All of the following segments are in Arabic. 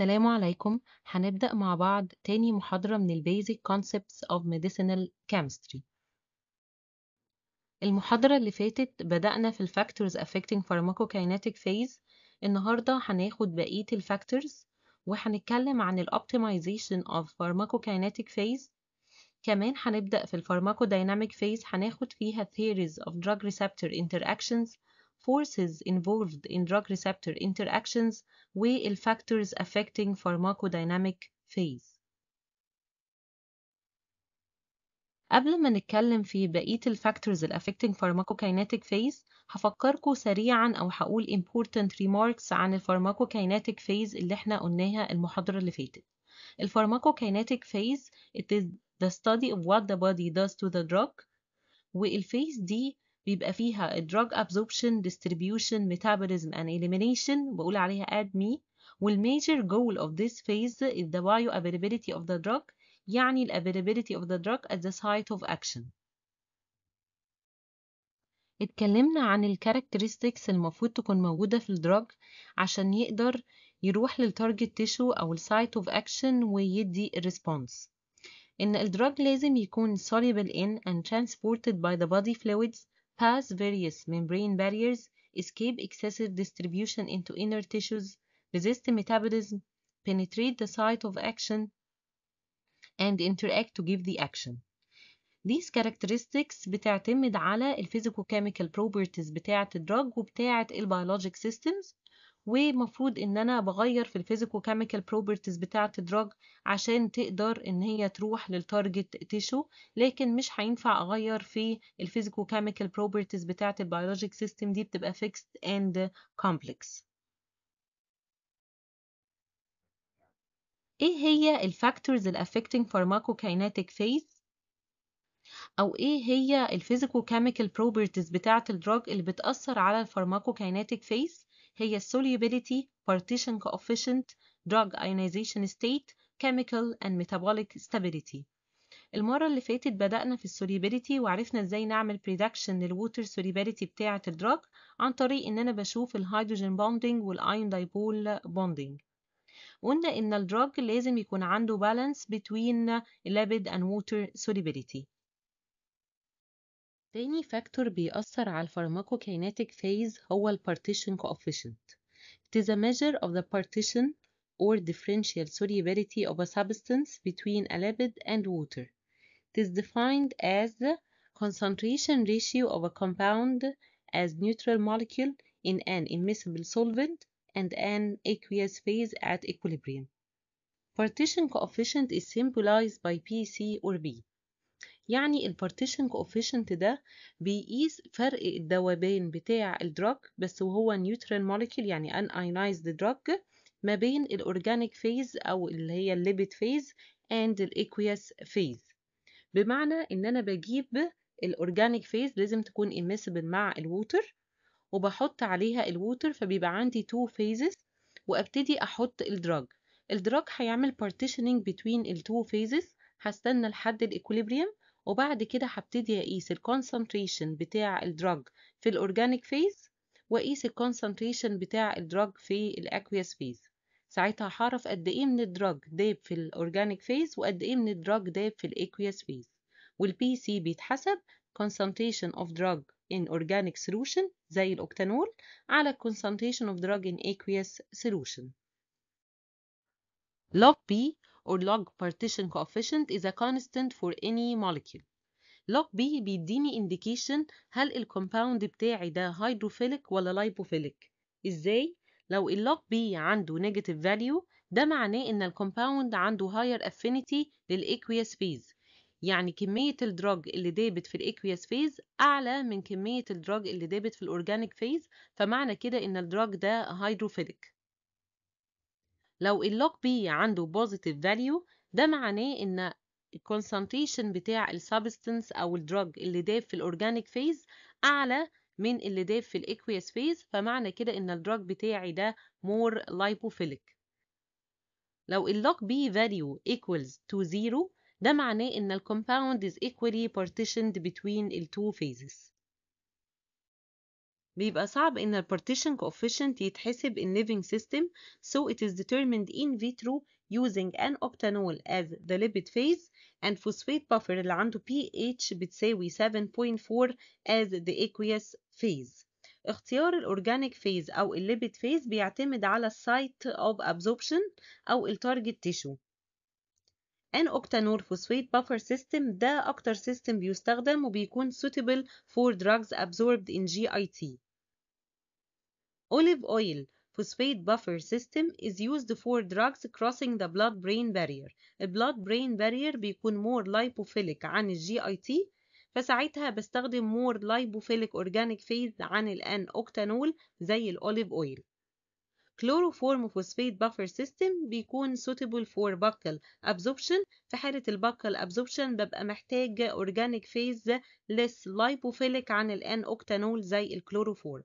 السلام عليكم هنبدأ مع بعض تاني محاضرة من الـ Basic Concepts of Medicinal Chemistry المحاضرة اللي فاتت بدأنا في الـ Factors Affecting Pharmacokinetic Phase النهاردة هناخد بقية الـ Factors وهنتكلم عن الـ Optimization of Pharmacokinetic Phase كمان هنبدأ في الـ Pharmacodynamic Phase هناخد فيها Theories of Drug Receptor Interactions forces involved in drug receptor interactions factors affecting pharmacodynamic phase قبل ما نتكلم في بقية الفاكتورز اللي affecting pharmacokinetic phase هفكركم سريعا أو هقول important remarks عن pharmacokinetic phase اللي احنا قلناها المحاضرة اللي فاتت. الفارماكوكايناتيك phase it is the study of what the body does to the drug والphase دي بيبقى فيها drug absorption, distribution, metabolism and elimination بقول عليها add me والmajor goal of this phase is the bioavailability of the drug يعني ال availability of the drug at the site of action اتكلمنا عن characteristics المفروض تكون موجودة في الدراج عشان يقدر يروح للتارجت تيشو أو السايت اوف أكشن ويدي الريسبونس إن الدراج لازم يكون soluble in and transported by the body fluids pass various membrane barriers, escape excessive distribution into inner tissues, resist metabolism, penetrate the site of action, and interact to give the action. These characteristics بتعتمد على الفيزيكو chemical properties بتاعة الدراج وبتاعة البيولوجيك systems ومفروض ان انا بغير في الفيزيكو كيميكال بروبرتيز بتاعه الدراج عشان تقدر ان هي تروح للتارجت تيشو لكن مش هينفع اغير في الفيزيكو كيميكال بروبرتيز بتاعه البيولوجيك سيستم دي بتبقى فيكست اند كومبلكس ايه هي الفاكتورز الافكتنج فارماكوكايناتيك فيز او ايه هي الفيزيكو كيميكال بروبرتيز بتاعه الدراج اللي بتاثر على الفارماكوكايناتيك فيز هي solubility partition coefficient drug ionization state chemical and metabolic stability المرة اللي فاتت بدأنا في السوليبيليتي وعرفنا ازاي نعمل بريدكشن للووتر سوليبيليتي بتاعة الدراج عن طريق ان انا بشوف الهيدروجين بوندنج والاين دايبول bonding. وقلنا ان الدراج لازم يكون عنده بالانس between لابد and water solubility تاني فاكتور بيأثر على الفارماكوكايناتيك فيز هو ال partition coefficient. It is a measure of the partition or differential solubility of a substance between a lipid and water. It is defined as the concentration ratio of a compound as neutral molecule in an immiscible solvent and an aqueous phase at equilibrium. Partition coefficient is symbolized by PC or B. يعني البارتيشن كوفيشنت ده بيقيس فرق الذوبان بتاع الدراج بس وهو نيوترال موليكيول يعني ان اينايزد دراج ما بين الاورجانيك فيز او اللي هي الليبيد فيز اند الاكويس فيز بمعنى ان انا بجيب الاورجانيك فيز لازم تكون اميسبل مع الووتر وبحط عليها الووتر فبيبقى عندي تو فيزز وابتدي احط الدراج الدراج هيعمل partitioning between التو فيزز هستنى لحد الاكوليبريم وبعد كده هبتدي اقيس الكونسنتريشن بتاع الدراج في الاورجانيك فيز واقيس الكونسنتريشن بتاع الدراج في الاكويس فيز ساعتها هعرف قد ايه من الدراج داب في الاورجانيك فيز وقد ايه من الدراج داب في الاكويس فيز والبي سي بيتحسب concentration of drug in organic solution زي الاوكتانول على concentration of drug in aqueous solution log P or log partition coefficient is a constant for any molecule log B بيديني indication هل ال compound بتاعي ده hydrophilic ولا lipophilic. ازاي لو ال log B عنده negative value ده معناه ان ال compound عنده higher affinity لل aqueous phase. يعني كمية الدراج اللي دابت في الإكويس فيز أعلى من كمية الدراج اللي دابت في الأورجانيك فيز فمعنى كده إن الدراج ده هيدروفيلك لو اللوك بي عنده بوزيتيف فاليو ده معناه ان الكونسنتريشن بتاع السبستنس او الدراج اللي داف في الاورجانيك فيز اعلى من اللي داف في الاكويس فيز فمعنى كده ان الدراج بتاعي ده مور لايبوفيليك لو اللوك بي فاليو equals to zero ده معناه ان الكومباوند is equally partitioned between التو phases بيبقى صعب إن البارتيشن coefficient يتحسب in living system so it is determined in vitro using an octanol as the lipid phase and phosphate buffer اللي عنده pH بتساوي 7.4 as the aqueous phase اختيار الأورجانيك فيز أو الليبيد فيز بيعتمد على السايت أوف أبزوربشن أو التارجت تيشو ان اوكتانول فوسفيت بافر سيستم ده أكتر سيستم بيستخدم وبيكون suitable for drugs absorbed in GIT Olive oil phosphate buffer system is used for drugs crossing the blood-brain barrier. blood brain barrier بيكون more lipophilic عن الجي اي فساعتها بستخدم more lipophilic organic phase عن الان octanol زي الاوليف oil. Chloroform phosphate buffer system بيكون suitable for buccal absorption في حالة buccal absorption ببقى محتاج organic phase less lipophilic عن الان octanol زي الكلوروفورم.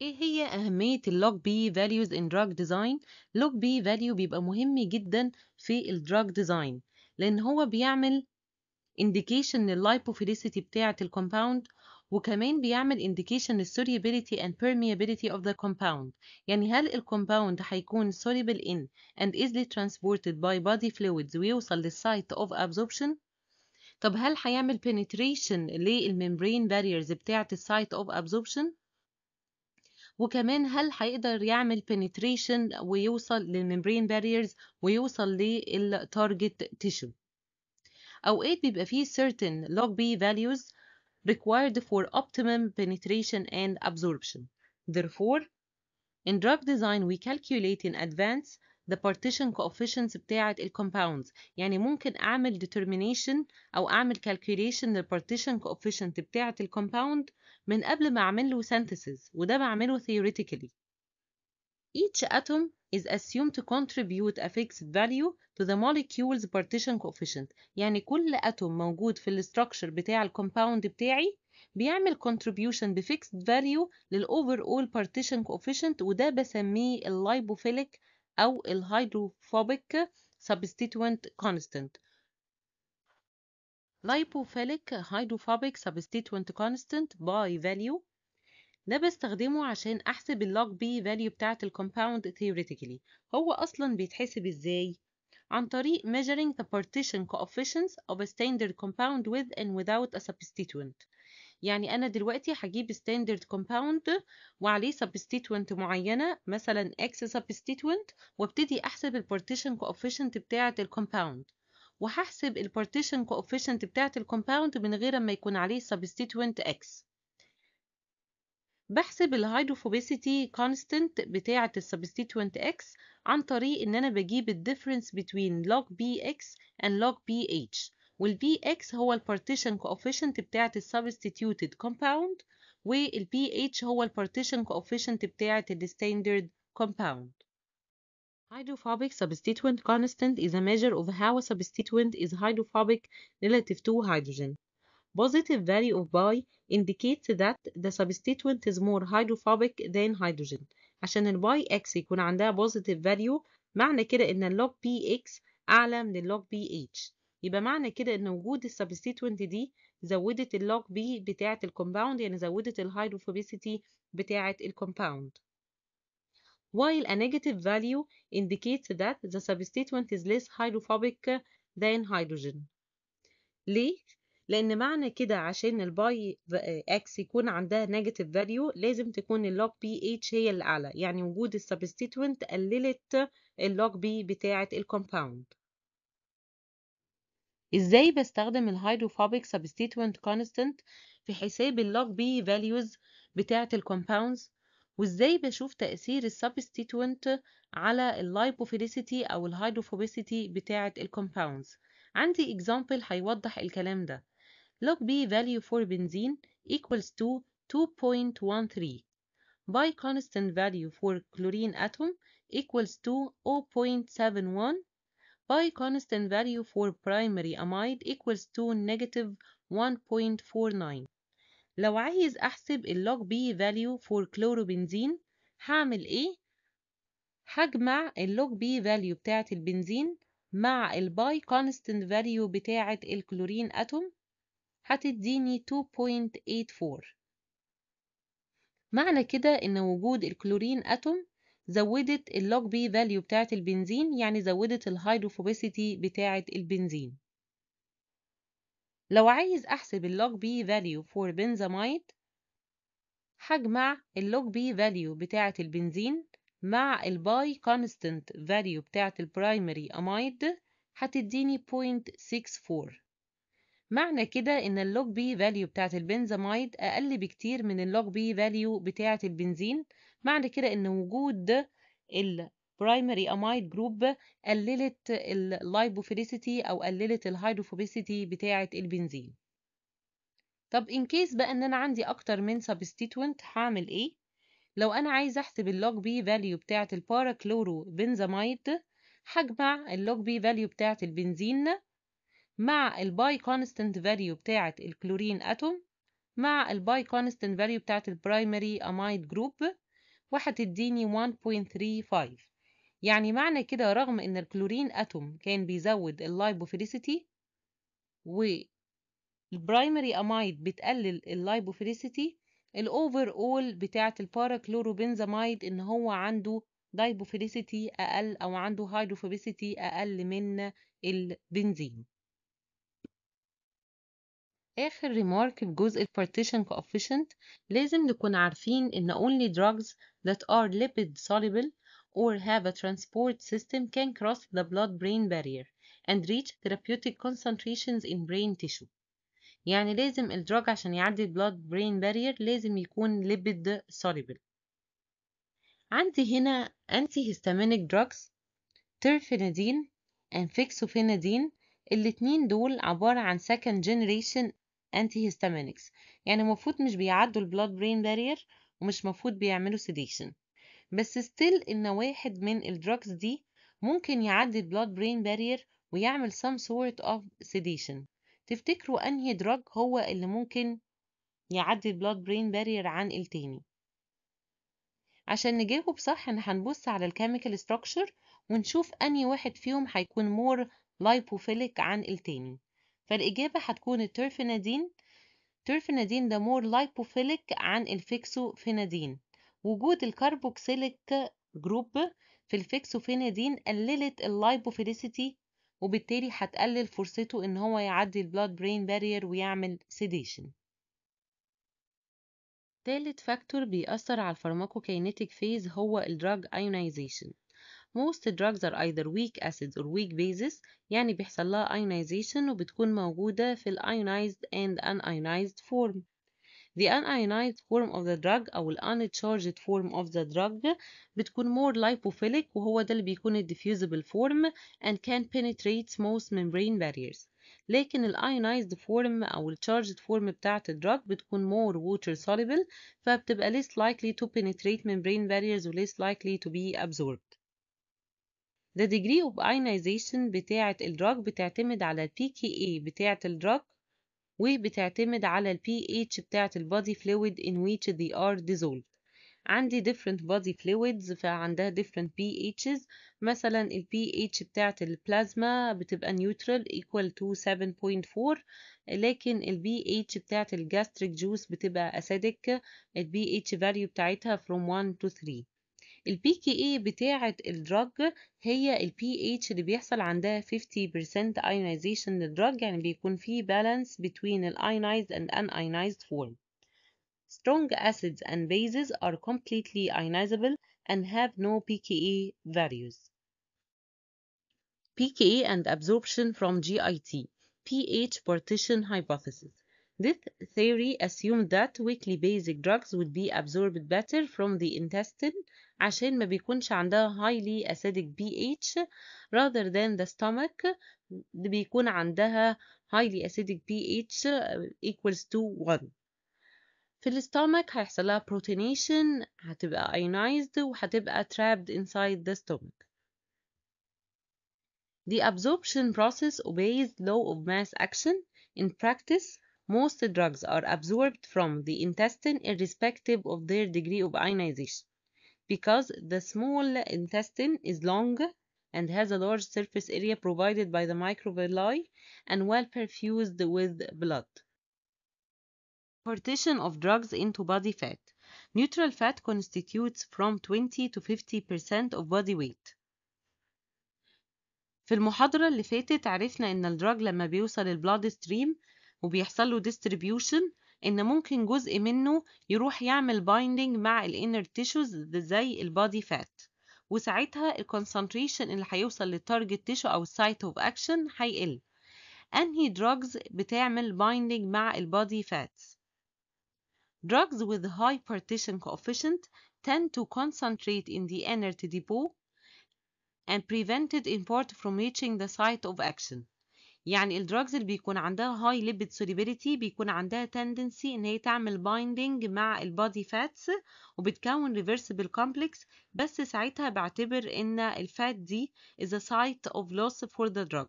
ايه هي اهميه اللوج بي values in drug design لوج بي value بيبقى مهم جدا في الدراج ديزاين لان هو بيعمل indication lipophilicity بتاعه compound وكمان بيعمل indication solubility and permeability of the compound يعني هل compound هيكون soluble in and easily transported by body fluids ويوصل site of absorption طب هل هيعمل penetration للممبرين barriers بتاعة site of absorption وكمان هل هيقدر يعمل penetration ويوصل للممبرين barriers ويوصل للتارجت تيشو أوقات بيبقى فيه certain log B values required for optimum penetration and absorption. Therefore, in drug design we calculate in advance the partition coefficients بتاعة compounds يعني ممكن أعمل determination أو أعمل calculation partition coefficient بتاعة compound من قبل ما أعمل له synthesis وده بعمله theoretically Each atom is assumed to contribute a fixed value to the molecule's partition coefficient يعني كل atom موجود في structure بتاع compound بتاعي بيعمل contribution بفيكسد value للoverall partition coefficient وده بسميه اللايبوفيليك أو الهيدروفوبيك سبستيتوينت كونستنت لايبوفيليك هيدروفوبيك سبستيتوينت كونستنت باي فاليو ده بستخدمه عشان احسب اللوج بي فاليو بتاعه الكومباوند ثيوريتيكلي هو اصلا بيتحسب ازاي عن طريق measuring the partition coefficients of a standard compound with and without a substituent يعني أنا دلوقتي هجيب ستاندرد كومباوند وعليه سبستيتوينت معينة مثلا اكس سبستيتوينت وابتدي أحسب البارتيشن كوفيشنت بتاعة الكومباوند وهحسب البارتيشن كوفيشنت بتاعة الكومباوند من غير ما يكون عليه سبستيتوينت اكس بحسب الهيدروفوبيسيتي كونستنت بتاعة السبستيتوينت X عن طريق ان انا بجيب الديفرنس بين log bx and log bh وال px هو ال partition coefficient بتاعة ال substituted compound وال pH هو ال partition coefficient بتاعة the standard compound. Hydrophobic substituent constant is a measure of how a substituent is hydrophobic relative to hydrogen. Positive value of pi indicates that the substituent is more hydrophobic than hydrogen. عشان الباي اكس يكون عندها positive value معنى كده ان اللوج بي اكس اعلى من اللوج بي اتش يبقى معنى كده ان وجود السبستيتوينت دي زودت اللوج بي بتاعه الكومباوند يعني زودت الهيدروفوبيسيتي بتاعه الكومباوند while a negative value indicates that the substituent is less hydrophobic than hydrogen ليه لان معنى كده عشان الباي اكس يكون عندها نيجاتيف فاليو لازم تكون اللوج بي اتش هي الاعلى يعني وجود السبستيتوينت قللت اللوج بي بتاعه الكومباوند ازاي بستخدم الهيدروفوبيك سبستيتوينت كونستنت في حساب اللوج بي فاليوز بتاعة الكومباوندز وازاي بشوف تأثير السبستيتوينت على اللايبوفيليسيتي او الهيدروفوبيسيتي بتاعة الكومباوندز عندي example هيوضح الكلام ده log B فاليو فور بنزين equals to 2.13 by constant value for chlorine atom equals to 0.71 by constant value for primary amide equals to negative 1.49 لو عايز أحسب اللوج بي فاليو فور كلوروبنزين هعمل إيه؟ هجمع اللوج بي فاليو بتاعة البنزين مع الباي كونستنت فاليو بتاعة الكلورين أتوم هتديني 2.84 معنى كده إن وجود الكلورين أتوم زودت اللوج بي فاليو بتاعة البنزين يعني زودت الهيدروفوبيسيتي بتاعة البنزين لو عايز أحسب اللوج بي فاليو فور بنزاميد هجمع اللوج بي فاليو بتاعة البنزين مع الباي كونستنت فاليو بتاعة البرايمري أمايد هتديني 0.64 معنى كده إن اللوج بي فاليو بتاعة البنزاميد أقل بكتير من اللوج بي فاليو بتاعة البنزين معنى كده إن وجود primary amide group قللت lipophilicity أو قللت الهيدروفوبيسيتي بتاعة البنزين طب إن كيس بقى إن أنا عندي أكتر من substituent هعمل إيه؟ لو أنا عايزة أحسب اللوج بي فاليو بتاعة الباراكلورو بنزامايد هجمع اللوج بي فاليو بتاعة البنزين مع الباي كونستنت فاليو بتاعة الكلورين أتوم مع الباي كونستنت فاليو بتاعة البرايمري amide group وهتديني 1.35 يعني معنى كده رغم ان الكلورين اتوم كان بيزود اللايبوفيليسيتي والبرايمري امايد بتقلل اللايبوفيليسيتي الاوفر اول بتاعه الباراكلوروبنزامايد ان هو عنده دايبوفيليسيتي اقل او عنده هيدروفوبيسيتي اقل من البنزين آخر remark الجزء ال partition coefficient لازم نكون عارفين إن only drugs that are lipid soluble or have a transport system can cross the blood-brain barrier and reach therapeutic concentrations in brain tissue. يعني لازم الدراج عشان يعدي blood brain barrier لازم يكون lipid soluble عندي هنا antihistaminic drugs terfenadine and فيكسوفينادين الاتنين دول عبارة عن second generation انتي هيستامينكس يعني المفروض مش بيعدوا البلاد برين بارير ومش مفروض بيعملوا سيديشن بس ستيل ان واحد من الدراجز دي ممكن يعدي البلاد برين بارير ويعمل some sort of sedation تفتكروا انهي دراج هو اللي ممكن يعدي البلاد برين بارير عن التاني عشان نجاوب صح ان هنبص على الكيميكال ستراكشر ونشوف انهي واحد فيهم هيكون مور لايبوفيليك عن التاني فالإجابة هتكون الترفينادين الترفينادين ده مور لايبوفيليك عن الفيكسوفينادين وجود الكربوكسيليك جروب في الفيكسوفينادين قللت اللايبوفيليسيتي وبالتالي هتقلل فرصته ان هو يعدي البلاد برين بارير ويعمل سيديشن تالت فاكتور بيأثر على الفارماكوكاينيتيك فيز هو الدراج ايونيزيشن most drugs are either weak acids or weak bases يعني بيحصل لها ionization وبتكون موجودة في ال ionized and unionized form The unionized form of the drug أو ال uncharged form of the drug بتكون more lipophilic وهو ده اللي بيكون diffusible form and can penetrate most membrane barriers لكن ال ionized form أو ال charged form بتاعة ال بتكون more water soluble فبتبقى less likely to penetrate membrane barriers و less likely to be absorbed The degree of ionization بتاعة الدراج بتعتمد على ال pKa بتاعة الدراج وبتعتمد على ال pH بتاعة body fluid in which they are dissolved عندي different body fluids فعندها different pHs مثلا ال pH بتاعة البلازما بتبقى neutral equal to 7.4 لكن ال pH بتاعة الجاستريك جوس بتبقى acidic ال pH value بتاعتها from 1 to 3 البي كي اي بتاعة الدرج هي البي اتش اللي بيحصل عندها 50% ionization للدرج يعني بيكون في balance between الionized and unionized form. Strong acids and bases are completely ionizable and have no pKa values. pKa and absorption from GIT pH partition hypothesis This theory assumed that weekly basic drugs would be absorbed better from the intestine عشان ما بيكونش عندها highly acidic pH rather than the stomach بيكون عندها highly acidic pH uh, equals to 1 في الستومك هيحصل لها protonation, هتبقى ionized وهتبقى trapped inside the stomach The absorption process obeys law of mass action. In practice, most drugs are absorbed from the intestine irrespective of their degree of ionization because the small intestine is long and has a large surface area provided by the microvilli and well perfused with blood. Partition of drugs into body fat. Neutral fat constitutes from 20 to 50% of body weight. في المحاضرة اللي فاتت عرفنا إن الدراج لما بيوصل البلاد ستريم وبيحصل له ديستريبيوشن ان ممكن جزء منه يروح يعمل بايندنج مع الانر تيشوز زي البادي فات وساعتها الكونسنتريشن اللي هيوصل للتارجت تيشو او السايت اوف اكشن هيقل انهي دراجز بتعمل بايندنج مع البادي فاتس Drugs with high partition coefficient tend to concentrate in the inert depot and prevent it import from reaching the site of action. يعني الدراجز اللي بيكون عندها هاي ليبيد سوليبيليتي بيكون عندها تندنسي ان هي تعمل بايندنج مع البادي فاتس وبتكون ريفرسبل كومبلكس بس ساعتها بعتبر ان الفات دي is a site of loss for the drug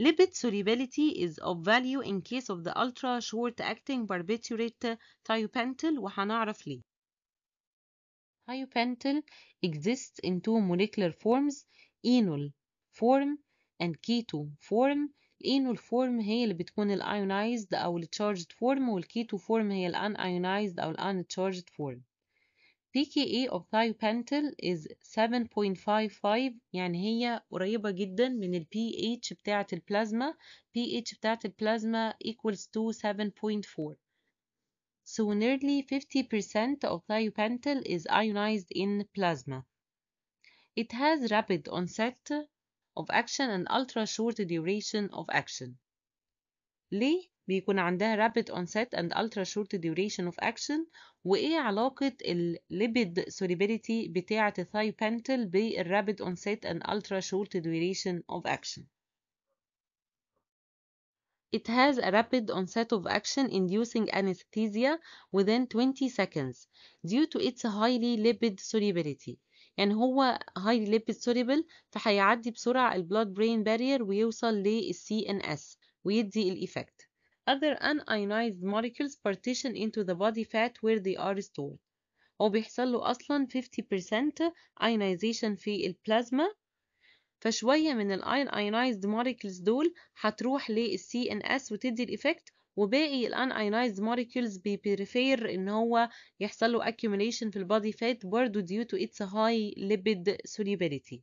Lipid solubility is of value in case of the ultra short acting barbiturate thiopental وهنعرف ليه. Thiopental exists in two molecular forms enol فورم and keto فورم لأنه الفورم هي اللي بتكون الايونايزد أو التشارجد فورم والكيتو فورم هي الان ايونايزد أو الان تشارجد فورم pKa of thiopental is 7.55 يعني هي قريبة جدا من ال pH بتاعة البلازما pH بتاعة البلازما equals to 7.4 So nearly 50% of thiopental is ionized in plasma. It has rapid onset of action and ultra short duration of action ليه بيكون عندها rapid onset and ultra short duration of action وايه علاقة الليبيد solubility بتاعة الثايبنتل rapid onset and ultra short duration of action It has a rapid onset of action inducing anesthesia within 20 seconds due to its highly lipid solubility. يعني هو هاي ليبيد سوليبل فهيعدي بسرعة blood برين بارير ويوصل للسي ان اس ويدي الإيفكت Other unionized molecules partition into the body fat where they are stored هو بيحصل له أصلا 50% ionization في البلازما فشوية من الـ ionized molecules دول هتروح للـ CNS وتدي الإفكت وباقي الان ايونايزد موليكيولز بيبريفير ان هو يحصل له accumulation في البادي فات برضه due to its high lipid solubility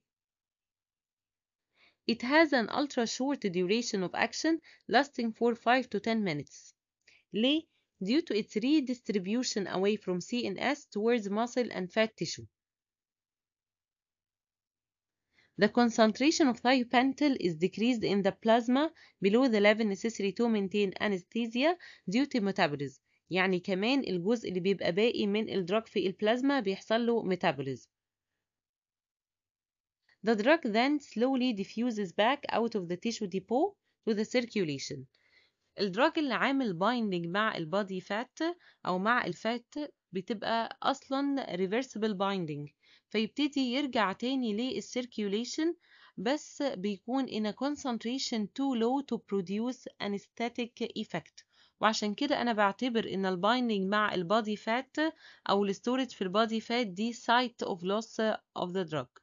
It has an ultra short duration of action lasting for 5 to 10 minutes due to its redistribution away from CNS towards muscle and fat tissue the concentration of thiopental is decreased in the plasma below the level necessary to maintain anesthesia due to metabolism يعني كمان الجزء اللي بيبقى باقي من الدراج في البلازما بيحصل له metabolism The drug then slowly diffuses back out of the tissue depot to the circulation الدراج اللي عامل بايندنج مع البادي فات أو مع الفات بتبقى أصلا reversible binding فيبتدي يرجع تاني للسيركيوليشن بس بيكون in a concentration too low to produce anesthetic effect وعشان كده أنا بعتبر إن البايندينج مع البادي فات أو الستورج في البادي فات دي site of loss of the drug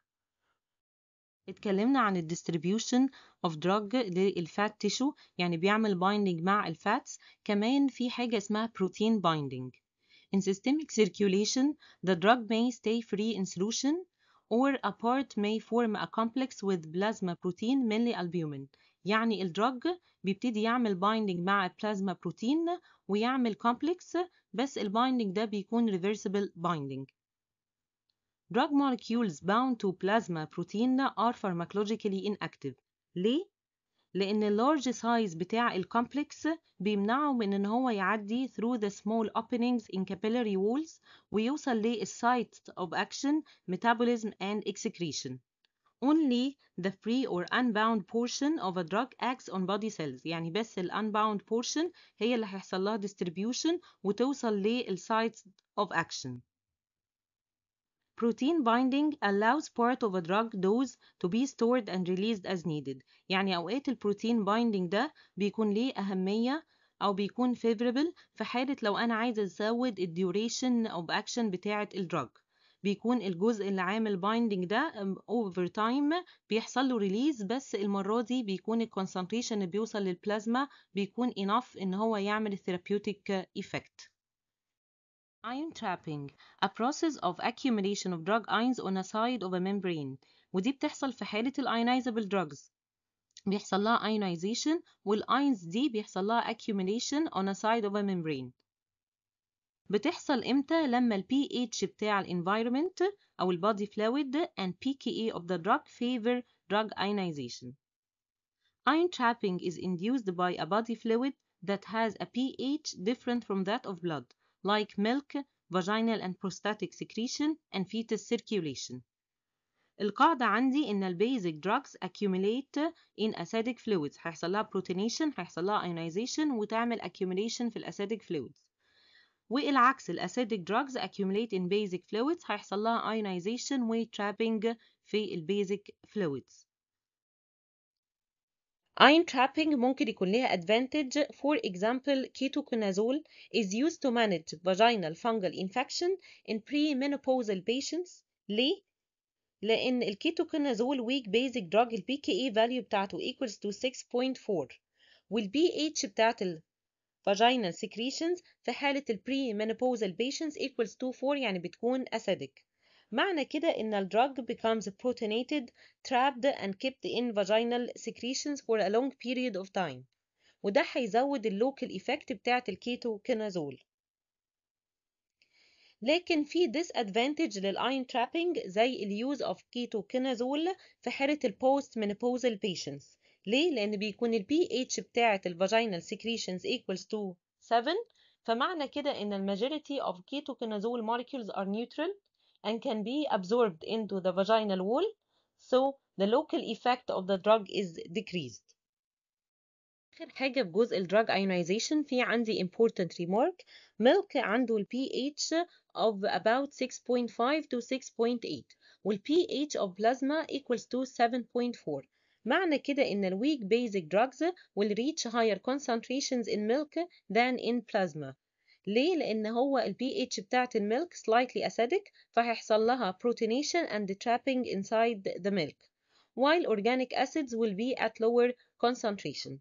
اتكلمنا عن الديستريبيوشن اوف دراج للفات تيشو يعني بيعمل بايندنج مع الفاتس كمان في حاجه اسمها بروتين بايندنج In systemic circulation, the drug may stay free in solution or a part may form a complex with plasma protein mainly albumin يعني الدرج بيبتدي يعمل binding مع plasma protein ويعمل complex بس binding ده بيكون reversible binding Drug molecules bound to plasma protein are pharmacologically inactive ليه؟ لأن اللارج سايز بتاع الكومبلكس بيمنعه من إن هو يعدي through the small openings in capillary walls ويوصل للسايت of action metabolism and excretion. Only the free or unbound portion of a drug acts on body cells يعني بس ال unbound portion هي اللي هيحصل لها distribution وتوصل للسايت of action. Protein binding allows part of a drug dose to be stored and released as needed يعني أوقات البروتين binding ده بيكون ليه أهمية أو بيكون favorable في حالة لو أنا عايزة أزود duration of action بتاعة الدرج بيكون الجزء اللي عامل binding ده over time بيحصل له release بس المره دي بيكون concentration اللي بيوصل للبلازما بيكون enough ان هو يعمل therapeutic effect. Ion trapping a process of accumulation of drug ions on a side of a membrane ودي بتحصل في حالة الionizable drugs بيحصل لها ionization والايونز دي بيحصل لها accumulation on a side of a membrane بتحصل امتى لما ال pH بتاع environment او body fluid and pKa of the drug favor drug ionization Ion trapping is induced by a body fluid that has a pH different from that of blood like milk, vaginal and prostatic secretion, and fetal circulation. القاعدة عندي إن basic drugs accumulate in acidic fluids هيحصل لها protonation هيحصل لها ionization وتعمل accumulation في acidic fluids والعكس acidic drugs accumulate in basic fluids هيحصل لها ionization و trapping في basic fluids Eye-trapping ممكن يكون ليها advantage for example ketoconazole is used to manage vaginal fungal infection in premenopausal patients ليه؟ لأن الكيتوكونازول weak basic drug ال PKA value بتاعته equals to 6.4 وال pH بتاعت ال vaginal secretions في حالة ال premenopausal patients equals to 4 يعني بتكون acidic معنى كده إن the drug becomes protonated, trapped and kept in vaginal secretions for a long period of time وده هيزود اللوكال إيفكت بتاعة الكيتو كينازول لكن في disadvantage للاين trapping زي اليوز use of كينازول في حالة البوست menopausal patients ليه؟ لأن بيكون ال pH بتاعة vaginal secretions equals to 7 فمعنى كده إن majority of ketoconazole molecules are neutral and can be absorbed into the vaginal wall, so the local effect of the drug is decreased. آخر حاجة في جزء الدراج ionization في عندي important remark milk عنده ال pH of about 6.5 to 6.8 وال pH of plasma equals to 7.4 معنى كده إن ال weak basic drugs will reach higher concentrations in milk than in plasma ليه؟ لأن هو الـ pH بتاعة الميلك slightly acidic فهيحصل لها proteination and trapping inside the milk while organic acids will be at lower concentration.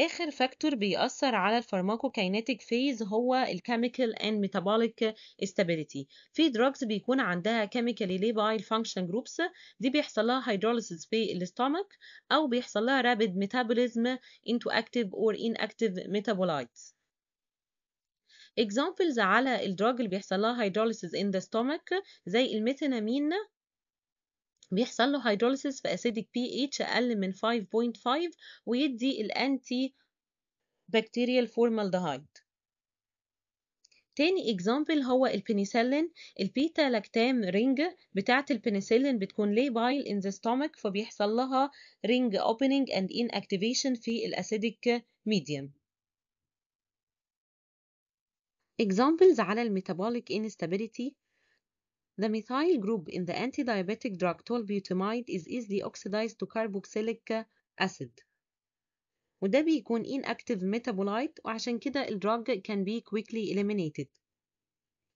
آخر فاكتور بيأثر على الفارماكوكاينيتيك فيز هو الكيميكال اند ميتابوليك استابيليتي في دراجز بيكون عندها كيميكالي ليبايل فانكشن جروبس دي بيحصل لها هيدروليسيس في الاستومك أو بيحصل لها رابيد ميتابوليزم انتو اكتيف اور ان اكتيف ميتابولايتس examples على الدراج اللي بيحصل لها هيدروليسيز in the stomach زي الميثانامين بيحصل له هيدروليسيز في acidic pH أقل من 5.5 ويدي الأنتي بكتيريال فورمالدهايد تاني اكزامبل هو البنسلين البيتا لاكتام رينج بتاعة البنسلين بتكون labile in the stomach فبيحصل لها رينج opening and inactivation في الاسيديك medium Examples على metabolic instability The methyl group in the antidiabetic drug tolbutamide is easily oxidized to carboxylic acid وده بيكون inactive metabolite وعشان كده ال drug can be quickly eliminated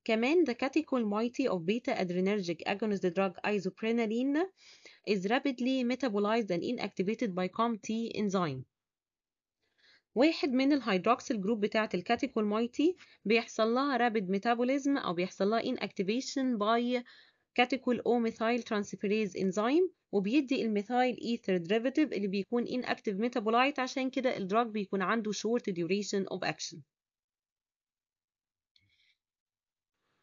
كمان the catechol moiety of beta adrenergic agonist drug isoprenaline is rapidly metabolized and inactivated by COMT enzyme واحد من الهيدروكسيل جروب بتاعة الكاتيكول مايتي بيحصل لها رابيد ميتابوليزم أو بيحصل لها إن أكتيفيشن باي كاتيكول أو ميثايل ترانسفيريز إنزيم وبيدي الميثايل إيثر ديريفاتيف اللي بيكون إن أكتيف ميتابولايت عشان كده الدراج بيكون عنده شورت ديوريشن أوف أكشن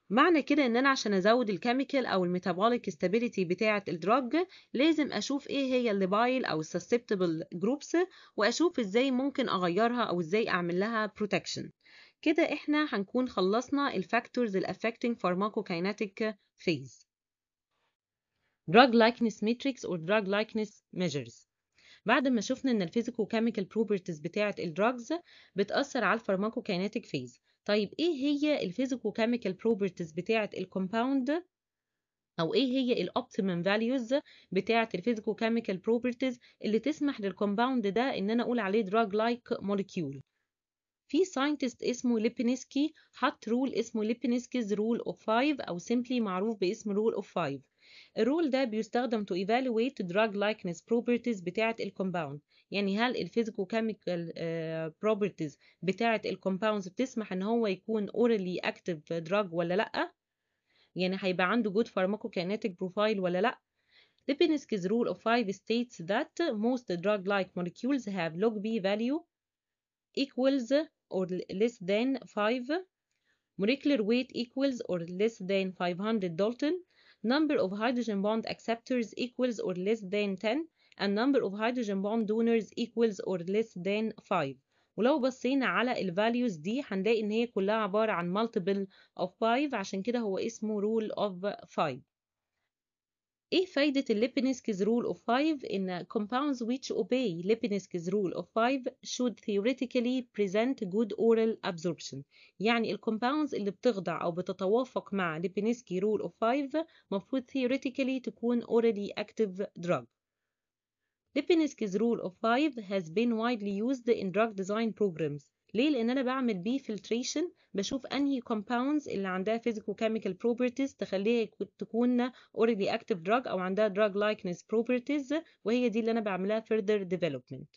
معنى كده ان انا عشان ازود الكيميكال او الميتابوليك ستابيليتي بتاعه الدراج لازم اشوف ايه هي الليبايل او السسبتبل جروبس واشوف ازاي ممكن اغيرها او ازاي اعمل لها بروتكشن كده احنا هنكون خلصنا الفاكتورز الافكتنج فارماكوكايناتيك فيز drug likeness matrix or drug likeness measures بعد ما شفنا ان الفيزيكو كيميكال بروبرتيز بتاعه الدراجز بتاثر على الفارماكوكايناتيك فيز طيب ايه هي الفيزيكو كيميكال بروبرتيز بتاعه الكومباوند او ايه هي الاوبتيمم فاليوز بتاعه الفيزيكو كيميكال بروبرتيز اللي تسمح للكومباوند ده ان انا اقول عليه دراج لايك مولكيول في ساينتست اسمه ليبنسكي حط رول اسمه ليبنسكيز رول اوف 5 او سيمبلي معروف باسم رول اوف 5 الرول ده بيستخدم to evaluate drug likeness properties بتاعة الكومباوند يعني هل الفيزيكوكيميكال properties بتاعة الكومباوندز بتسمح ان هو يكون orally active drug ولا لأ يعني هيبقى عنده good pharmacokinetic profile ولا لأ Lipinski's rule of 5 states that most drug-like molecules have log B value equals or less than 5 molecular weight equals or less than 500 Dalton number of hydrogen bond acceptors equals or less than 10 and number of hydrogen bond donors equals or less than 5 ولو بصينا على الفاليوز دي هنلاقي ان هي كلها عبارة عن multiple of 5 عشان كده هو اسمه rule of 5 ايه فايدة Lipinski's rule of 5 in compounds which obey Lipinski's rule of 5 should theoretically present good oral absorption يعني الكومباوندز اللي بتخضع او بتتوافق مع Lipinski's rule of 5 مفروض theoretically تكون orally active drug Lipinski's rule of 5 has been widely used in drug design programs ليه لان انا بعمل بيه فلتريشن بشوف انهي كومباوندز اللي عندها كيميكال بروبرتيز تخليها تكون اوريدي اكتف دراج او عندها دراج لايكنس بروبرتيز وهي دي اللي انا بعملها further development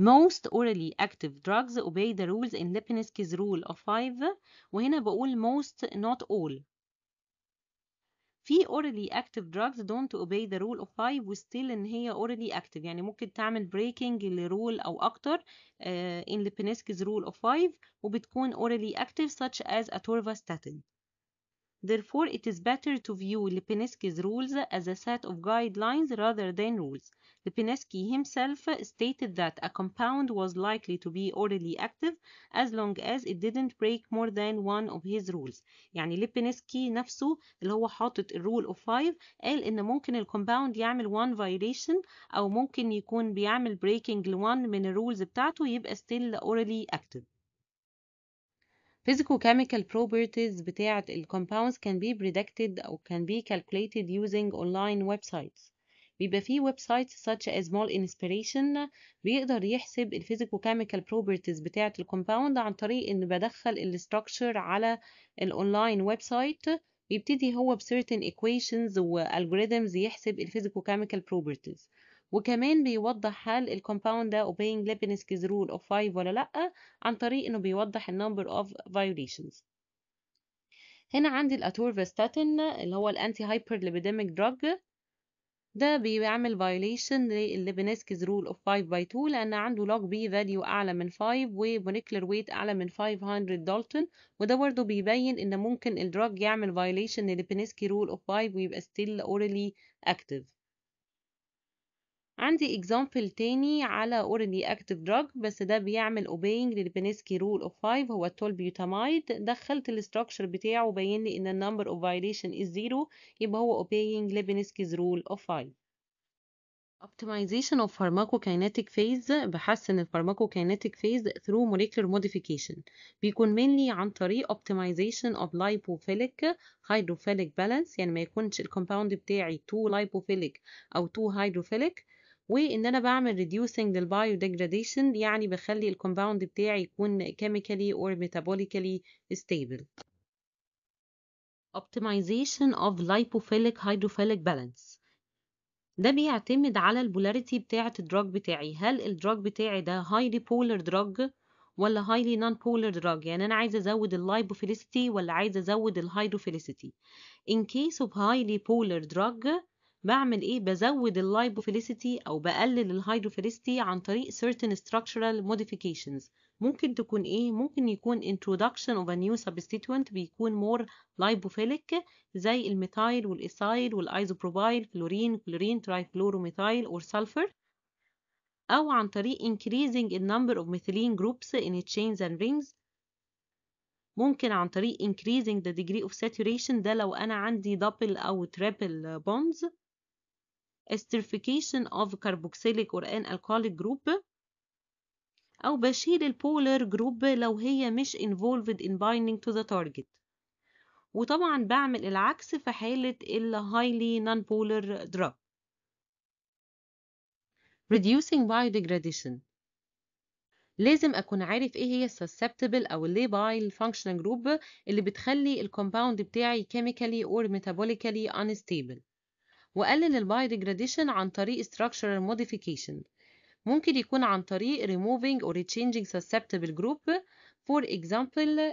Most orally active drugs obey the rules in Lipinski's rule of 5 وهنا بقول most not all في orally active drugs don't obey the rule of 5 وستيل ان هي orally active يعني ممكن تعمل breaking لرول او اكتر in the penisky's rule of 5 وبتكون orally active such as atorvastatin Therefore, it is better to view Lipinski's rules as a set of guidelines rather than rules. Lipinski himself stated that a compound was likely to be orally active as long as it didn't break more than one of his rules يعني Lipinski نفسه اللي هو حاطط rule of 5 قال إن ممكن الكومباوند يعمل one violation أو ممكن يكون بيعمل breaking one من rules بتاعته يبقى still orally active physical chemical properties بتاعة ال compounds can be predicted أو can be calculated using online websites بيبقى فيه ويب such as small inspiration بيقدر يحسب الفيزيكو كيميكال properties بتاعة الكومباوند عن طريق ان بدخل structure على الاونلاين ويب سايت بيبتدي هو certain equations algorithms يحسب الفيزيكو كيميكال properties وكمان بيوضح هل الكومباوند ده obeying Lipinski's rule of 5 ولا لأ عن طريق إنه بيوضح ال number of violations هنا عندي الاتورفستاتين اللي هو الانتي هايبر ليبيديميك دراج ده بيعمل فايوليشن للليبنسكيز رول اوف 5 باي 2 لان عنده log بي فاليو اعلى من 5 ومونيكولر ويت اعلى من 500 دالتون وده برضه بيبين ان ممكن الدراج يعمل فايوليشن للليبنسكي رول اوف 5 ويبقى ستيل اورالي اكتف عندي example تاني على orally active drug بس ده بيعمل obeying للبنسكي rule of 5 هو التولبيوتامايد دخلت الاستراكشر بتاعه وبين لي ان النمبر of violation is 0 يبقى هو obeying لبنسكي's rule of 5 optimization of pharmacokinetic phase بحسن ال pharmacokinetic phase through molecular modification بيكون mainly عن طريق optimization of lipophilic hydrophilic balance يعني ما يكونش ال compound بتاعي too lipophilic أو too hydrophilic وان انا بعمل reducing للبايو ديجراديشن يعني بخلي الكومباوند بتاعي يكون chemically or metabolically stable optimization of lipophilic hydrophilic balance ده بيعتمد على البولاريتي بتاعة الدراج بتاعي هل الدراج بتاعي ده highly polar drug ولا highly non polar drug يعني أنا عايزة أزود اللايبوفيليسيتي ولا عايزة أزود الهيدروفيليسيتي in case of highly polar drug بعمل ايه بزود اللايبوفيليسيتي او بقلل الهيدروفيليسيتي عن طريق certain structural modifications ممكن تكون ايه ممكن يكون introduction of a new substituent بيكون more lipophilic زي الميثايل والايثايل والايزوبروبايل فلورين كلورين ترايكلوروميثايل or sulfur أو عن طريق increasing the number of methylene groups in chains and rings ممكن عن طريق increasing the degree of saturation ده لو أنا عندي double أو triple bonds esterification of carboxylic or an alcoholic group أو بشيل البولر جروب لو هي مش involved in binding to the target وطبعا بعمل العكس في حالة ال highly non-polar drug reducing biodegradation لازم أكون عارف إيه هي susceptible أو labile functional group اللي بتخلي الكومباوند بتاعي chemically or metabolically unstable وقلل الـ Biodegradation عن طريق structural modification ممكن يكون عن طريق removing or changing susceptible group for example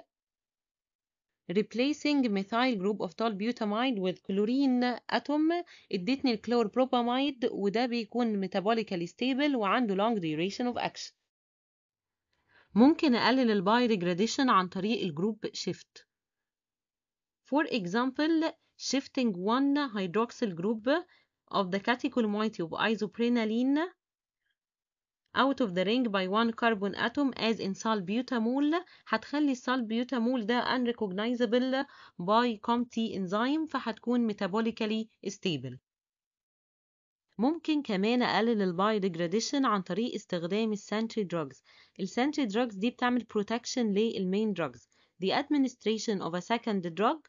replacing methyl group of butamide with chlorine atom ادتني الكلور بروبامide وده بيكون metabolically stable وعنده long duration of action ممكن أقلل الباي عن طريق الجروب شيفت For example, shifting one hydroxyl group of the catechol moiety of isoprenaline out of the ring by one carbon atom as in salbutamol هتخلي salbutamol ده unrecognizable by COMT enzyme فهتكون metabolically stable ممكن كمان أقلل الباي biodegradation عن طريق استخدام السانتري دراجز السانتري دراجز دي بتعمل بروتكشن للمين دراجز the administration of a second drug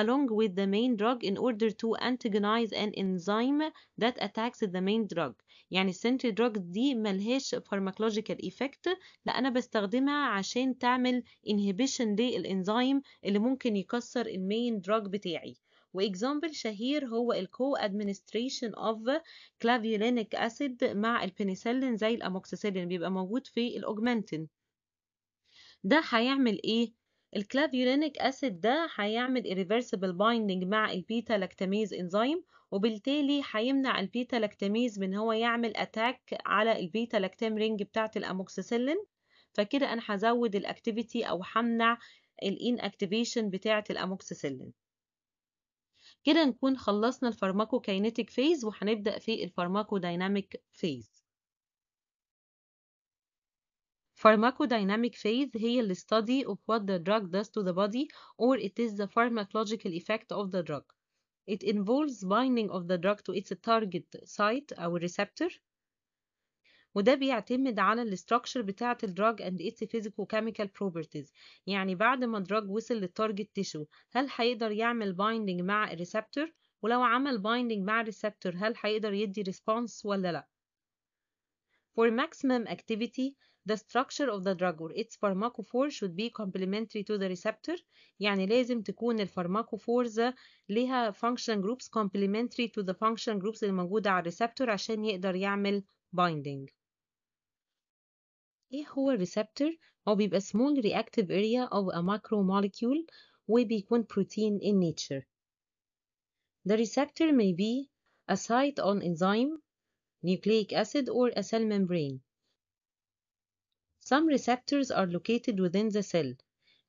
along with the main drug in order to antagonize an enzyme that attacks the main drug يعني السنتري دراج دي ملهاش فارماكولوجيكال ايفكت لا انا بستخدمها عشان تعمل inhibition للانزيم اللي ممكن يكسر المين دراج بتاعي واكزامبل شهير هو الكو ادمنستريشن اوف كلافيولينيك اسيد مع البنسلين زي الاموكسيسيلين بيبقى موجود في الأوجمنتين ده هيعمل ايه الكلافيولينيك أسيد ده هيعمل irreversible binding مع البيتا لاكتاميز إنزيم وبالتالي هيمنع البيتا لاكتاميز من هو يعمل أتاك على البيتا لاكتام رينج بتاعة الأموكسيسيلين فكده أنا هزود الأكتيفيتي أو همنع الإن أكتيفيشن بتاعة الأموكسيسيلين كده نكون خلصنا الفارماكوكاينيتيك فيز وهنبدأ في الفارماكودايناميك فيز Pharmacodynamic phase هي ال study of what the drug does to the body or it is the pharmacological effect of the drug. It involves binding of the drug to its target site أو receptor وده بيعتمد على الاستراكشر بتاعة الدراج and its physical chemical properties يعني بعد ما الدراج وصل لل للتارجت tissue, هل هيقدر يعمل binding مع receptor? ولو عمل binding مع receptor, هل هيقدر يدي response ولا لا for maximum activity, the structure of the drug or its pharmacophore should be complementary to the receptor يعني لازم تكون الفارماكوفورز ليها function groups complementary to the function groups الموجودة على الريسبتور عشان يقدر يعمل binding ايه هو الريسبتور هو بيبقى small reactive area of a macromolecule وبيكون protein in nature the receptor may be a site on enzyme nucleic acid or a cell membrane. Some receptors are located within the cell,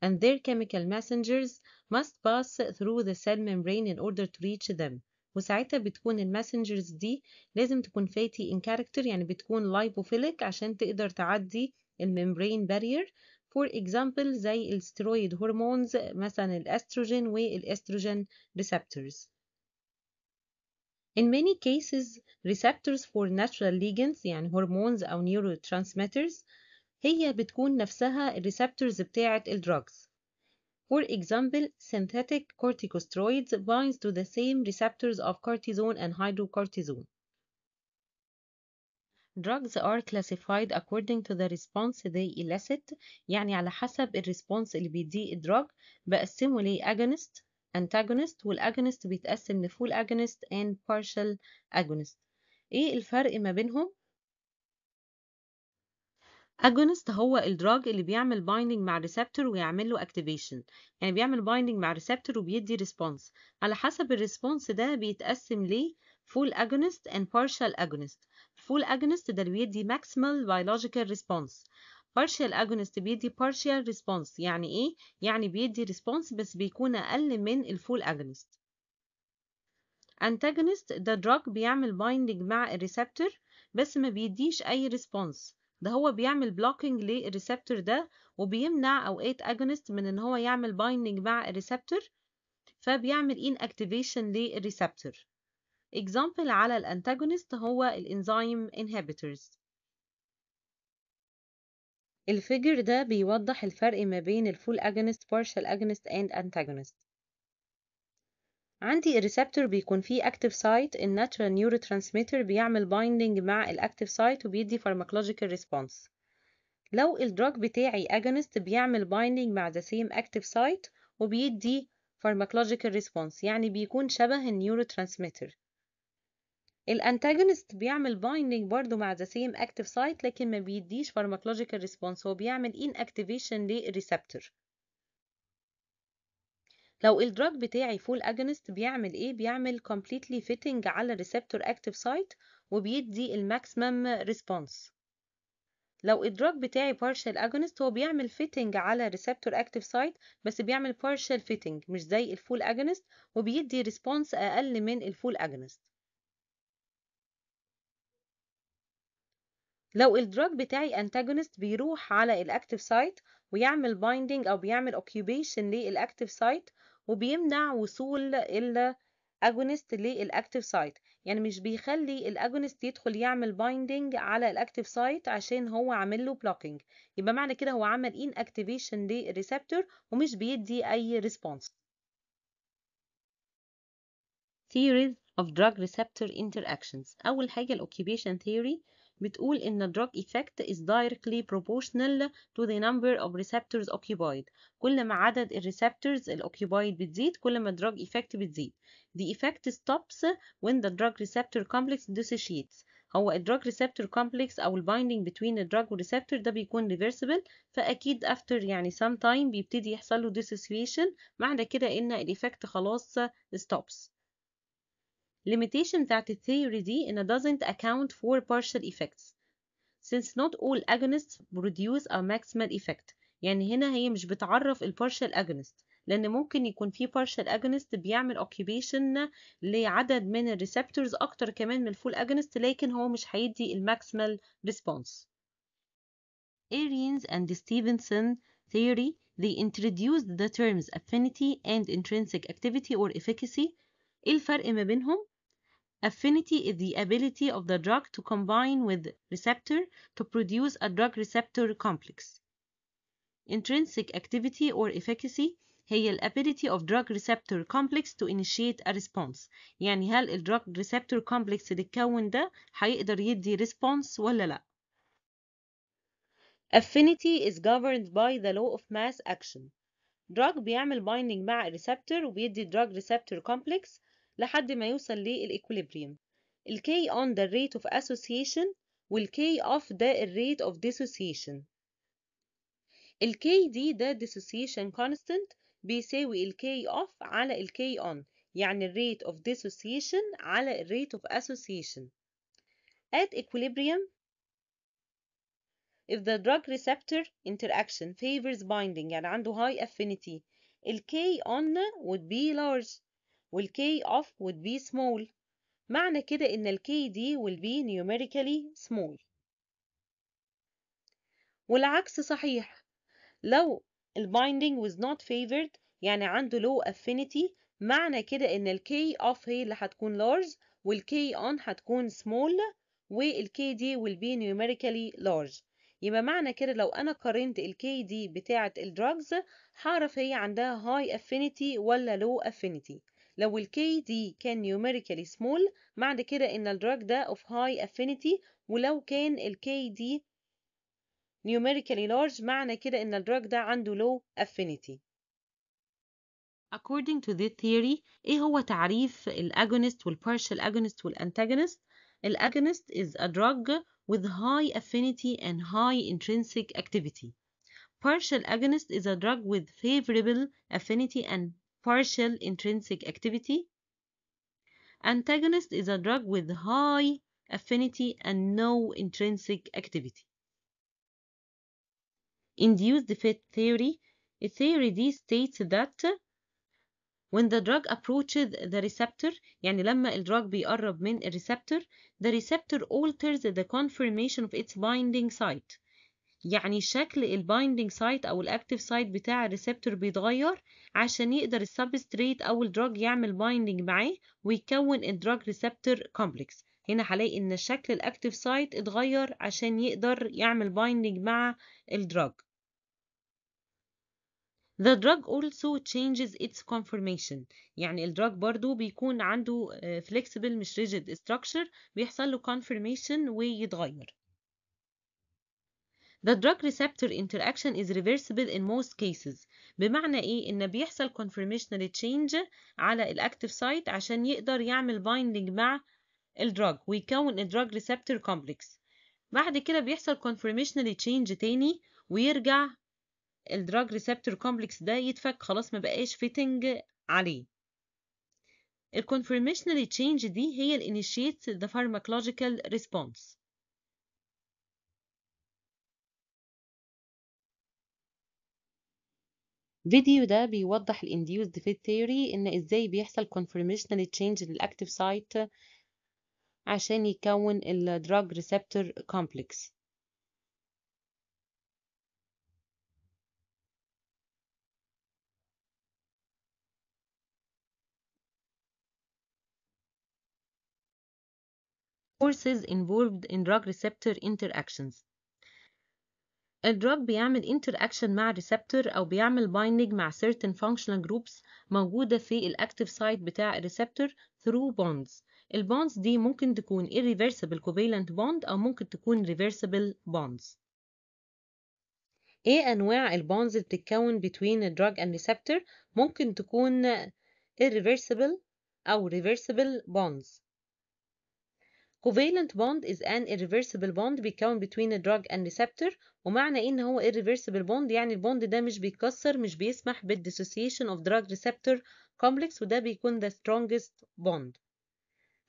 and their chemical messengers must pass through the cell membrane in order to reach them وساعتها بتكون الماسنجرز دي لازم تكون فاتي ان كاركتر يعني بتكون لايبوفيليك عشان تقدر تعدي الممبرين بارير فور اكزامبل زي السترويد هرمونز مثلا الاستروجين والاستروجين ريسبتورز in many cases, receptors for natural ligands يعني hormones أو neurotransmitters, ترانسميترز هي بتكون نفسها الريسبتورز بتاعة الدراجز. For example, synthetic corticosteroids binds to the same receptors of cortisone and hydrocortisone. Drugs are classified according to the response they elicit يعني على حسب الريسبونس اللي بيديه الدراج بقسمه ليه agonist antagonist والagonist بيتقسم لفول agonist and partial agonist ايه الفرق ما بينهم agonist هو الدراج اللي بيعمل binding مع receptor ويعمل له activation يعني بيعمل binding مع receptor وبيدي response على حسب الريسبونس ده بيتقسم ل full agonist and partial agonist full agonist ده اللي بيدي maximal biological response partial agonist بيدي partial response يعني ايه؟ يعني بيدي response بس بيكون أقل من full agonist antagonist ده drug بيعمل binding مع الريسبتور بس ما بيديش أي response ده هو بيعمل blocking للريسبتور ده وبيمنع أوقات agonist من إن هو يعمل binding مع الريسبتور فبيعمل inactivation للريسبتور example على الانتاجونست هو الانزيم inhibitors الفيجر ده بيوضح الفرق ما بين الفول agonist partial agonist and antagonist عندي الريسبتور بيكون فيه active site الناتشورال neurotransmitter بيعمل بايندنج مع active site وبيدي pharmacological response لو الدراج بتاعي agonist بيعمل بايندنج مع the same active site وبيدي pharmacological response يعني بيكون شبه النيوروترانسميتر الانتاجونست بيعمل بايندنج برضو مع ذا سيم اكتف سايت لكن ما بيديش فارماكولوجيكال ريسبونس هو بيعمل ان اكتيفيشن للريسبتور لو الدراج بتاعي فول اجونست بيعمل ايه بيعمل كومبليتلي فيتنج على الريسبتور اكتف سايت وبيدي الماكسيمم ريسبونس لو الدراج بتاعي بارشال اجونست هو بيعمل فيتنج على ريسبتور اكتف سايت بس بيعمل بارشال فيتنج مش زي الفول اجونست وبيدي ريسبونس أقل من الفول اجونست لو الدراج بتاعي انتاجونست بيروح على الاكتف سايت ويعمل بايندنج او بيعمل اوكيوبيشن للاكتف سايت وبيمنع وصول الاجونست للاكتف سايت يعني مش بيخلي الاجونست يدخل يعمل بايندنج على الاكتف سايت عشان هو عامل له بلوكينج يبقى معنى كده هو عمل ان اكتيفيشن للريسبتور ومش بيدي اي ريسبونس Theories of drug receptor interactions أول حاجة الأوكيبيشن ثيوري بتقول إن drug effect is directly proportional to the number of receptors occupied كل ما عدد الريسبتورز الأوكيبايد بتزيد كل ما الدراج effect بتزيد the effect stops when the drug receptor complex dissociates هو الدراج ريسبتور كومبلكس أو البايندينج بتوين الدراج والريسبتور ده بيكون ريفرسبل فأكيد after يعني some time بيبتدي يحصل له dissociation معنى كده إن الإيفكت خلاص stops limitation that the theory دي إن doesn't account for partial effects since not all agonists produce a maximal effect يعني هنا هي مش بتعرف partial agonist لأن ممكن يكون في partial agonist بيعمل occupation لعدد من الريسبتورز أكتر كمان من full agonist لكن هو مش هيدي maximal response. Arians and Stevenson theory they introduced the terms affinity and intrinsic activity or efficacy. إيه الفرق ما بينهم؟ Affinity is the ability of the drug to combine with receptor to produce a drug receptor complex. Intrinsic activity or efficacy هي الابيليتي of drug receptor complex to initiate a response يعني هل ال drug receptor complex اللي اتكون ده هيقدر يدي response ولا لا Affinity is governed by the law of mass action drug بيعمل binding مع receptor وبيدي drug receptor complex لحد ما يوصل الـ الكي on the rate of association والكي off the rate of dissociation الكي دي ده dissociation constant بيساوي الكي off على الكي on يعني الـ rate of dissociation على الـ rate of association at equilibrium if the drug receptor interaction favors binding يعني عنده high affinity الكي on would be large والكي اوف would be small معنى كده إن الكي دي will be numerically small والعكس صحيح لو البايندينج was not favored يعني عنده low affinity معنى كده إن الكي اوف هي اللي هتكون large والكي on هتكون small والكي دي will be numerically large يبقى معنى كده لو انا قارنت الكي دي بتاعه الدراجز هعرف هي عندها هاي افينيتي ولا لو افينيتي لو الكي دي كان numerically small معنى كده ان الدراج ده of high affinity ولو كان الكي دي numerically large معنى كده ان الدراج ده عنده low affinity According to this theory ايه هو تعريف الاجونست والبارشال اجونست والانتاجونست الاجونست is a drug with high affinity and high intrinsic activity Partial agonist is a drug with favorable affinity and partial intrinsic activity. Antagonist is a drug with high affinity and no intrinsic activity. Induced fit theory. A theory دي states that when the drug approaches the receptor يعني لما الدراج بيقرب من الريسبتور the receptor alters the conformation of its binding site يعني شكل البايندنج سايت او الاكتيف سايت بتاع الريسبتور بيتغير عشان يقدر السبستريت او الدراج يعمل بايندنج معاه ويكون الدراج ريسبتور كومبلكس هنا هلاقي ان شكل الاكتيف سايت اتغير عشان يقدر يعمل بايندنج مع الدراج The drug also changes its conformation يعني الدراج برضو بيكون عنده آه, flexible مش rigid structure بيحصل له conformation ويتغير The drug receptor interaction is reversible in most cases بمعنى إيه إن بيحصل conformational change على active سايت عشان يقدر يعمل binding مع drug ويكون drug ريسبتور كومبلكس بعد كده بيحصل conformational change تاني ويرجع drug ريسبتور كومبلكس ده يتفك خلاص ما بقاش fitting عليه الconformational change دي هي اللي initiates the pharmacological response الفيديو ده بيوضح ال induced Fit theory إن إزاي بيحصل conformational change Active Site عشان يكون ال drug receptor complex forces involved in drug receptor interactions الدراج بيعمل interaction مع receptor او بيعمل binding مع certain functional groups موجوده في الاكتيف site بتاع receptor through bonds البونز دي ممكن تكون irreversible covalent bond او ممكن تكون reversible bonds ايه انواع البونز اللي بتتكون between drug and receptor ممكن تكون irreversible او reversible bonds covalent bond is an irreversible bond بيتكون between a drug and receptor ومعنى ايه ان هو irreversible bond يعني البوند ده مش بيكسر مش بيسمح بالdissociation of drug receptor complex وده بيكون the strongest bond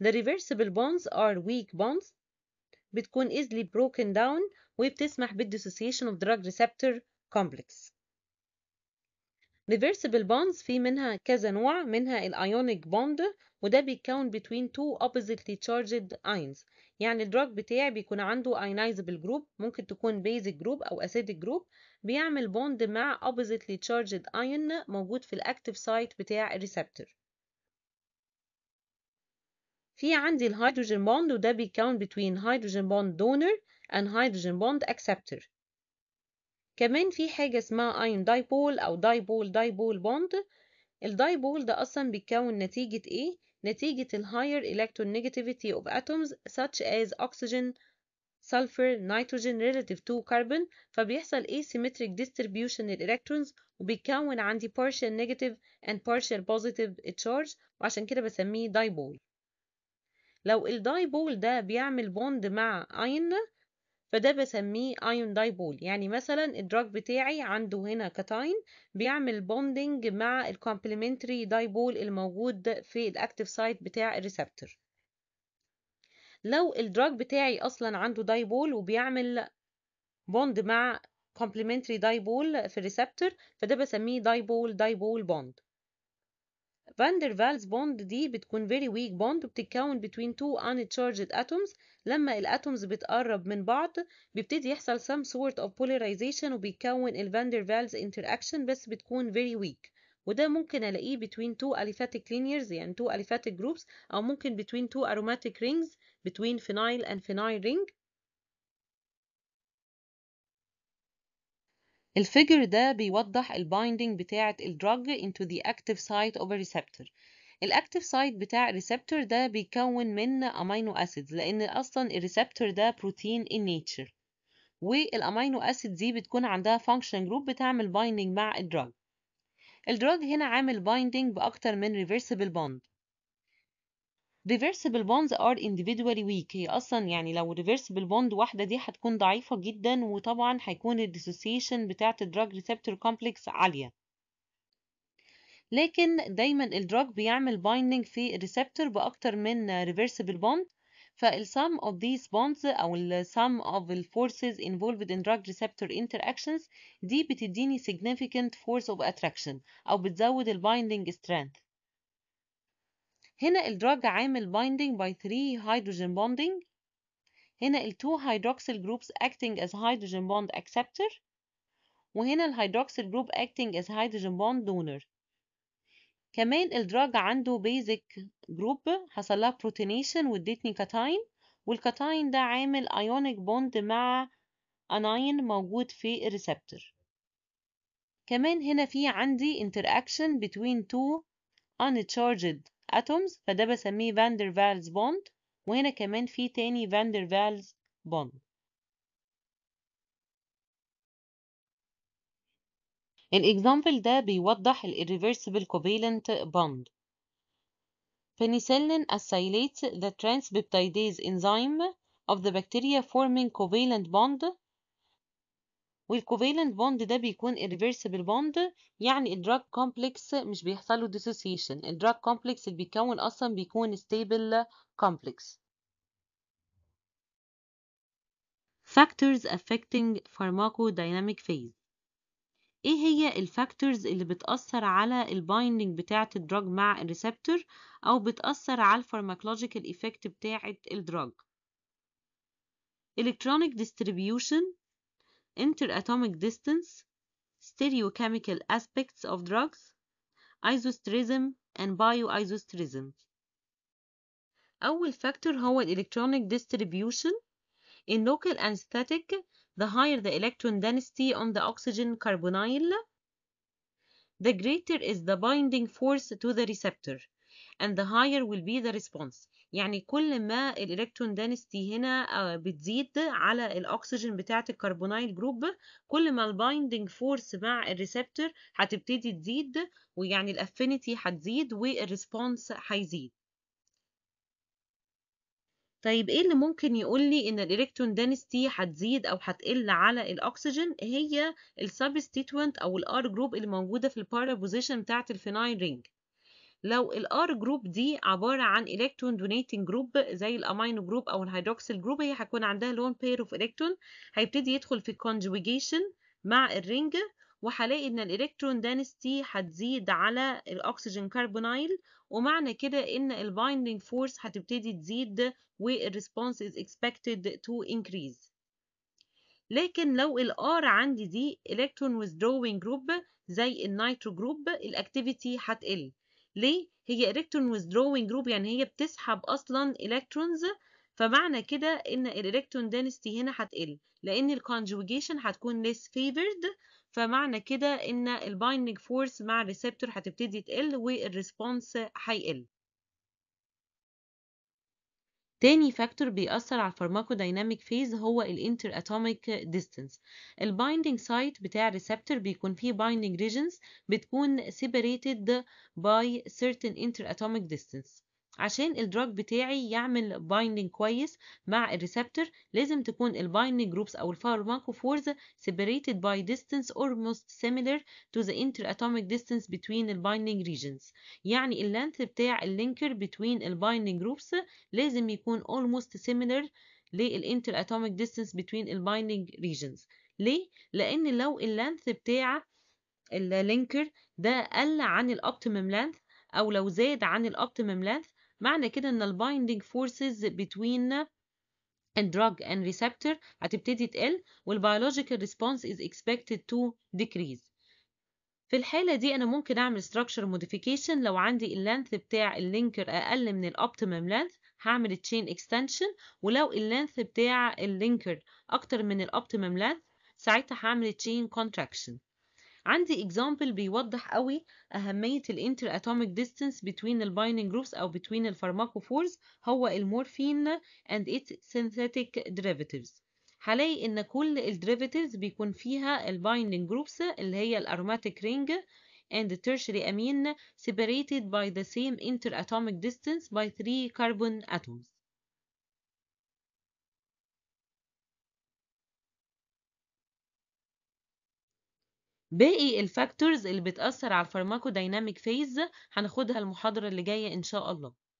The reversible bonds are weak bonds بتكون easily broken down وبتسمح بالdissociation of drug receptor complex reversible bonds في منها كذا نوع منها الايونيك بوند وده بيتكون between two oppositely charged ions يعني الدراج بتاعي بيكون عنده ionizable group ممكن تكون basic group أو acidic group بيعمل بوند مع oppositely charged ion موجود في الاكتف سايت بتاع الريسبتور في عندي الهيدروجين بوند وده بيتكون between hydrogen bond donor and hydrogen bond acceptor كمان في حاجة اسمها اين دايبول أو دايبول دايبول بوند الدايبول ده أصلا بيتكون نتيجة إيه؟ نتيجة الـ higher electronegativity of atoms such as oxygen, sulfur, nitrogen relative to carbon فبيحصل asymmetric distribution الإلكترونز وبيتكون عندي partial negative and partial positive charge وعشان كده بسميه دايبول لو الدايبول ده بيعمل بوند مع أين فده بسميه ايون دايبول يعني مثلا الدراج بتاعي عنده هنا كاتاين بيعمل بوندنج مع الكومبلمنتري دايبول الموجود في الاكتف سايت بتاع الريسبتور لو الدراج بتاعي اصلا عنده دايبول وبيعمل بوند مع complementary دايبول في الريسبتور فده بسميه دايبول دايبول بوند فاندر فالز بوند دي بتكون very weak bond وبتتكون between two uncharged atoms لما الاتومز بتقرب من بعض بيبتدي يحصل some sort of polarization وبيتكون الفاندر فالز interaction بس بتكون very weak وده ممكن الاقيه between two aliphatic linears يعني two aliphatic groups او ممكن between two aromatic rings between phenyl and phenyl ring الفيجر ده بيوضح البايندنج بتاعة الدراج into the active site of a receptor الاكتيف سايت بتاع الريسبتور ده بيكون من امينو اسيدز لان اصلا الريسبتور ده بروتين ان نيتشر والامينو اسيد دي بتكون عندها فانكشن جروب بتعمل بايندنج مع الدراج الدراج هنا عامل بايندنج باكتر من ريفرسيبل بوند reversible bonds are individually weak هي اصلا يعني لو reversible bond واحده دي هتكون ضعيفه جدا وطبعا هيكون الديسوسيشن بتاعه الدراج ريسبتور كومبلكس عاليه لكن دايما الدراج بيعمل binding في الريسبتور باكتر من reversible bond فالsum of these bonds أو الsum of the forces involved in drug receptor interactions دي بتديني significant force of attraction أو بتزود ال binding strength هنا الدراج عامل binding by 3 hydrogen bonding هنا ال 2 hydroxyl groups acting as hydrogen bond acceptor وهنا hydroxyl group acting as hydrogen bond donor كمان الدراج عنده basic group حصل لها بروتينيشن وادتني كاتاين والكاتاين ده عامل ionic bond مع اناين موجود في الريسبتور كمان هنا في عندي interaction between two uncharged اتومز فده بسميه فاندر فالز بوند وهنا كمان في تاني فاندر فالز بوند الاكزامبل ده بيوضح الirreversible covalent bond penicillin acylates the transpeptidase enzyme of the bacteria forming covalent bond والكوفالنت بوند ده بيكون irreversible بوند يعني الدراج كومبلكس مش بيحصل له dissociation الدراج كومبلكس اللي بيتكون اصلا بيكون stable complex Factors affecting pharmacodynamic phase ايه هي الفاكتورز اللي بتأثر على البايندنج بتاعة الدراج مع الريسبتور او بتأثر على الفارماكولوجيكال ايفكت بتاعة الدراج electronic distribution interatomic distance, stereochemical aspects of drugs, isosterism and bioisosterism. أول factor هو ال electronic distribution In local anesthetic, the higher the electron density on the oxygen carbonyl, the greater is the binding force to the receptor, and the higher will be the response. يعني كل ما الالكترون دانستي هنا آه، بتزيد على الاكسجين بتاعه الكربونايل جروب كل ما البايندنج فورس مع الريسبتور هتبتدي تزيد ويعني الافينيتي هتزيد والريسبونس هيزيد طيب ايه اللي ممكن يقول لي ان الالكترون دانستي هتزيد او هتقل على الاكسجين هي السبستيتوينت او الار جروب اللي موجوده في بوزيشن بتاعه الفينايل رينج لو الار جروب دي عباره عن الكترون دونيتنج جروب زي الامين جروب او الهيدروكسيل جروب هي هيكون عندها لون بير اوف الكترون هيبتدي يدخل في كونجوجيشن مع الرينج وهلاقي ان الالكترون دانستي هتزيد على الاكسجين كربونايل ومعنى كده ان البايندنج فورس هتبتدي تزيد والريسبونس از اكسبكتد تو انكريز لكن لو الار عندي دي الكترون withdrawing جروب زي النيترو جروب الاكتيفيتي هتقل ليه هي الكترون withdrawing جروب يعني هي بتسحب اصلا الكترونز فمعنى كده ان الالكترون density هنا هتقل لان الكونجوجيشن هتكون less favored فمعنى كده ان البايندنج فورس مع الريسبتور هتبتدي تقل والريسبونس هيقل تاني فاكتور بيأثر على الفارماكودايناميك فيز هو الانتر اتوميك ديستنس البايندنج سايت بتاع الريسبتور بيكون فيه بايندنج ريجنز بتكون سيبريتد باي سيرتن انتر اتوميك ديستنس عشان الدراج بتاعي يعمل بايندنج كويس مع الريسبتور لازم تكون البايندنج جروبس او الفارماكوفورز separated by distance almost سيميلر تو ذا انتر اتوميك ديستنس بتوين البايندنج ريجنز يعني اللينث بتاع اللينكر بتوين البايندنج جروبس لازم يكون almost سيميلر للانتر اتوميك ديستنس بتوين البايندنج ريجنز ليه؟ لأن لو اللينث بتاع اللينكر ده قل عن الأوبتيمم لينث أو لو زاد عن الأوبتيمم لينث معنى كده ان البايندنج فورسز بتوين drug and receptor هتبتدي تقل والبيولوجيكال ريسبونس is expected to decrease في الحالة دي أنا ممكن أعمل structure modification لو عندي اللينث بتاع اللينكر أقل من الأوبتيمم لينث هعمل chain extension ولو اللينث بتاع اللينكر أكتر من الأوبتيمم لينث ساعتها هعمل chain contraction عندي example بيوضح قوي أهمية ال interatomic distance between the binding groups أو between the pharmacophores هو المورفين and its synthetic derivatives هلاقي إن كل ال derivatives بيكون فيها ال binding groups اللي هي ال aromatic ring and tertiary amine separated by the same interatomic distance by three carbon atoms باقي الفاكتورز اللي بتأثر على دايناميك فيز هناخدها المحاضرة اللي جاية إن شاء الله